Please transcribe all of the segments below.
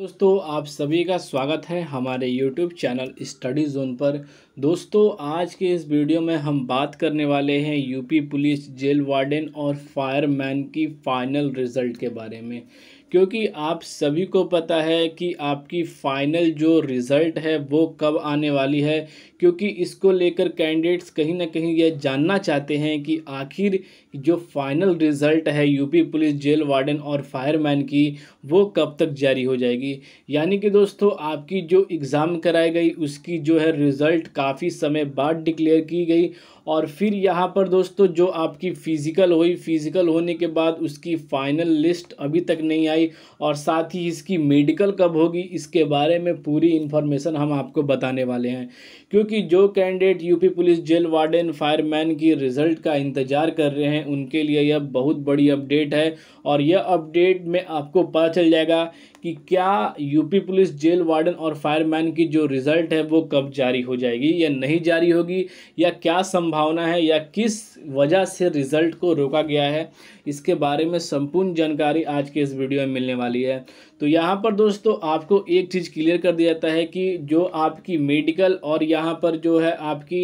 दोस्तों आप सभी का स्वागत है हमारे YouTube चैनल स्टडी जोन पर दोस्तों आज के इस वीडियो में हम बात करने वाले हैं यूपी पुलिस जेल वार्डन और फायरमैन की फ़ाइनल रिज़ल्ट के बारे में क्योंकि आप सभी को पता है कि आपकी फ़ाइनल जो रिज़ल्ट है वो कब आने वाली है क्योंकि इसको लेकर कैंडिडेट्स कहीं ना कहीं यह जानना चाहते हैं कि आखिर जो फ़ाइनल रिज़ल्ट है यूपी पुलिस जेल वार्डन और फायरमैन की वो कब तक जारी हो जाएगी जाएगी यानी कि दोस्तों आपकी जो एग्ज़ाम कराई गई उसकी जो है रिज़ल्ट काफ़ी समय बाद डिक्लेयर की गई और फिर यहाँ पर दोस्तों जो आपकी फ़िज़िकल हुई फ़िज़िकल होने के बाद उसकी फ़ाइनल लिस्ट अभी तक नहीं आई और साथ ही इसकी मेडिकल कब होगी इसके बारे में पूरी इन्फॉर्मेशन हम आपको बताने वाले हैं क्योंकि जो candidate UP police jail warden fireman की रिज़ल्ट का इंतज़ार कर रहे हैं उनके लिए यह बहुत बड़ी अपडेट है और यह अपडेट में आपको पता चल जाएगा कि क्या यूपी पुलिस जेल वार्डन और फायरमैन की जो रिज़ल्ट है वो कब जारी हो जाएगी या नहीं जारी होगी या क्या संभावना है या किस वजह से रिज़ल्ट को रोका गया है इसके बारे में संपूर्ण जानकारी आज के इस वीडियो में मिलने वाली है तो यहाँ पर दोस्तों आपको एक चीज़ क्लियर कर दिया जाता है कि जो आपकी मेडिकल और यहाँ पर जो है आपकी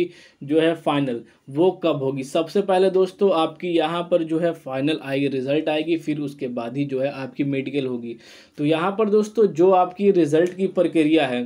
जो है फाइनल वो कब होगी सबसे पहले दोस्तों आपकी यहाँ पर जो है फाइनल आएगी रिज़ल्ट आएगी फिर उसके बाद ही जो है आपकी मेडिकल होगी तो यहाँ पर दोस्तों दोस्तों जो आपकी रिज़ल्ट की प्रक्रिया है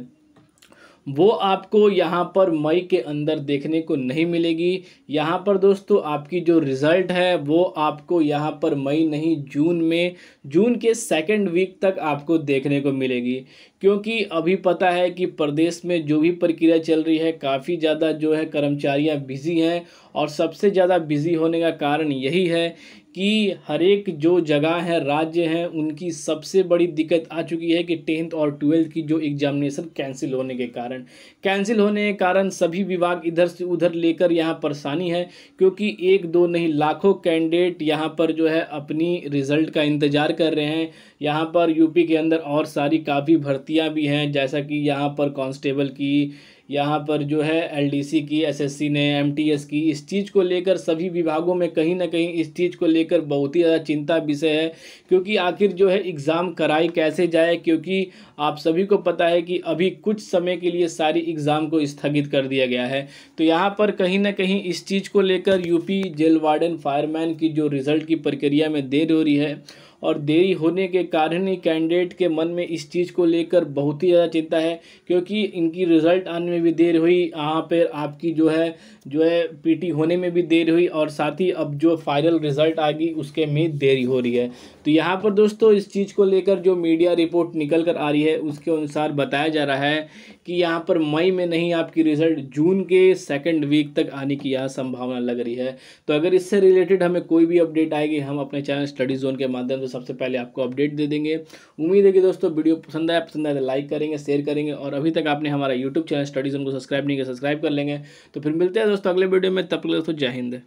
वो आपको यहाँ पर मई के अंदर देखने को नहीं मिलेगी यहाँ पर दोस्तों आपकी जो रिज़ल्ट है वो आपको यहाँ पर मई नहीं जून में जून के सेकेंड वीक तक आपको देखने को मिलेगी क्योंकि अभी पता है कि प्रदेश में जो भी प्रक्रिया चल रही है काफ़ी ज़्यादा जो है कर्मचारियाँ बिज़ी हैं और सबसे ज़्यादा बिज़ी होने का कारण यही है कि हर एक जो जगह है राज्य हैं उनकी सबसे बड़ी दिक्कत आ चुकी है कि टेंथ और ट्वेल्थ की जो एग्जामिनेशन कैंसिल होने के कारण कैंसिल होने के कारण सभी विभाग इधर से उधर लेकर यहाँ परेशानी है क्योंकि एक दो नहीं लाखों कैंडिडेट यहाँ पर जो है अपनी रिज़ल्ट का इंतज़ार कर रहे हैं यहाँ पर यूपी के अंदर और सारी काफ़ी भर्तियाँ भी हैं जैसा कि यहाँ पर कॉन्स्टेबल की यहाँ पर जो है एलडीसी की एसएससी ने एमटीएस की इस चीज़ को लेकर सभी विभागों में कहीं ना कहीं इस चीज़ को लेकर बहुत ही ज़्यादा चिंता विषय है क्योंकि आखिर जो है एग्ज़ाम कराई कैसे जाए क्योंकि आप सभी को पता है कि अभी कुछ समय के लिए सारी एग्ज़ाम को स्थगित कर दिया गया है तो यहाँ पर कहीं ना कहीं इस चीज़ को लेकर यूपी जेल वार्डन फायरमैन की जो रिज़ल्ट की प्रक्रिया में देर हो रही है और देरी होने के कारण ही कैंडिडेट के मन में इस चीज़ को लेकर बहुत ही ज़्यादा चिंता है क्योंकि इनकी रिज़ल्ट आने में भी देर हुई यहाँ पर आपकी जो है जो है पीटी होने में भी देर हुई और साथ ही अब जो फाइनल रिज़ल्ट आ गई उसके में देरी हो रही है तो यहाँ पर दोस्तों इस चीज़ को लेकर जो मीडिया रिपोर्ट निकल कर आ रही है उसके अनुसार बताया जा रहा है कि यहाँ पर मई में नहीं आपकी रिज़ल्ट जून के सेकेंड वीक तक आने की यहाँ संभावना लग रही है तो अगर इससे रिलेटेड हमें कोई भी अपडेट आएगी हम अपने चैनल स्टडी जोन के माध्यम से सबसे पहले आपको अपडेट दे देंगे उम्मीद है कि दोस्तों वीडियो पसंद आया पसंद आया तो लाइक करेंगे शेयर करेंगे और अभी तक आपने हमारा यूट्यूब चैनल स्टडीज़ उनको सब्सक्राइब नहीं किया सब्सक्राइब कर लेंगे तो फिर मिलते हैं दोस्तों अगले वीडियो में तब तक दोस्तों जय हिंद